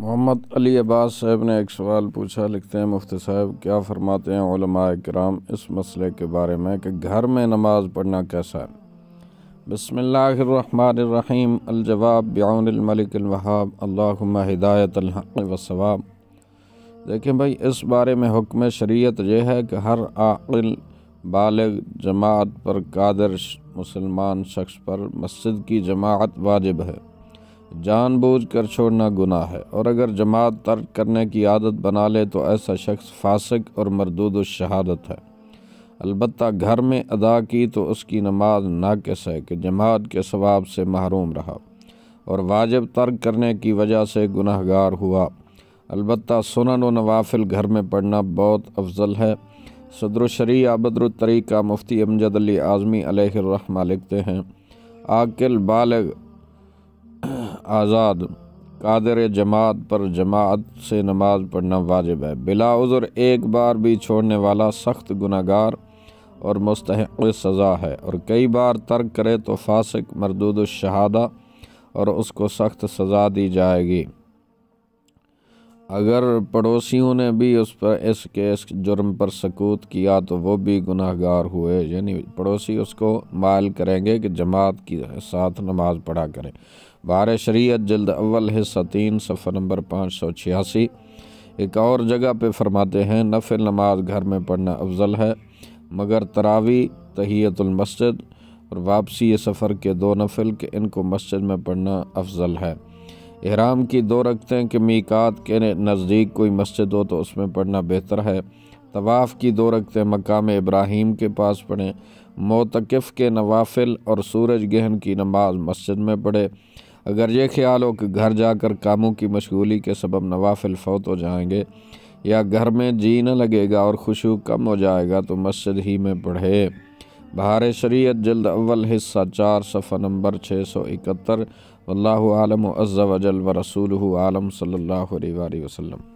मोहम्मद अली अब्बास साहब ने एक सवाल पूछा लिखते हैं मुफ्ती साहब क्या फरमाते हैं कराम इस मसले के बारे में कि घर में नमाज़ पढ़ना कैसा है बसमीम अलजवाब ब्यामलिकवहाब अल्ला हिदायत वसवाब देखें भाई इस बारे में हुक्म शरीयत यह है कि हर आकिल बालग जमात पर कादर मुसलमान शख्स पर मस्जिद की जमात वाजिब है जानबूझकर छोड़ना गुना है और अगर जमात तर्क करने की आदत बना ले तो ऐसा शख्स फासिक और मरदूद शहादत है अलबत् घर में अदा की तो उसकी नमाज नाकस है कि जमात के स्वाब से महरूम रहा और वाजिब तर्क करने की वजह से गुनाहगार हुआ अलबत् सुनन व नवाफिल घर में पढ़ना बहुत अफजल है सदरशरी तरीका मुफ्ती अमजद अली आज़मी लिखते हैं आकिल बालग आज़ाद कादर जमात पर जमात से नमाज पढ़ना वाजिब है बिला उज़र एक बार भी छोड़ने वाला सख्त गुनागार और मुस्तक सज़ा है और कई बार तर्क करे तो फासिक मरदूद शहादा और उसको सख्त सज़ा दी जाएगी अगर पड़ोसियों ने भी उस पर इस केस जुर्म पर सकूत किया तो वो भी गुनाहगार हुए यानी पड़ोसी उसको मायल करेंगे कि जमात की साथ नमाज पढ़ा करें बार शरीयत जल्द अव्वल हिस्सा तीन सफ़र नंबर पाँच सौ छियासी एक और जगह पे फरमाते हैं नफिल नमाज घर में पढ़ना अफजल है मगर तरावी तहियतुलमस्जिद और वापसी ये सफ़र के दो नफिल के इनको मस्जिद में पढ़ना अफजल है अहराम की दो हैं कि मीकात के नज़दीक कोई मस्जिद हो तो उसमें पढ़ना बेहतर है तवाफ़ की दो हैं मकाम इब्राहिम के पास पढ़ें मोतकफ़ के नवाफिल और सूरज गहन की नमाज मस्जिद में पढ़े अगर ये ख्याल हो कि घर जाकर कामों की मशगूली के सबब नवाफिल फौत हो जाएंगे या घर में जी न लगेगा और खुशबू कम हो जाएगा तो मस्जिद ही में पढ़े बहार शरीयत जल्द अव्वल हिस्सा चार सफ़ा नंबर छः सौ इकहत्तर आलम अज़्ज़ा वजल व रसूल आलम सल्ला वसम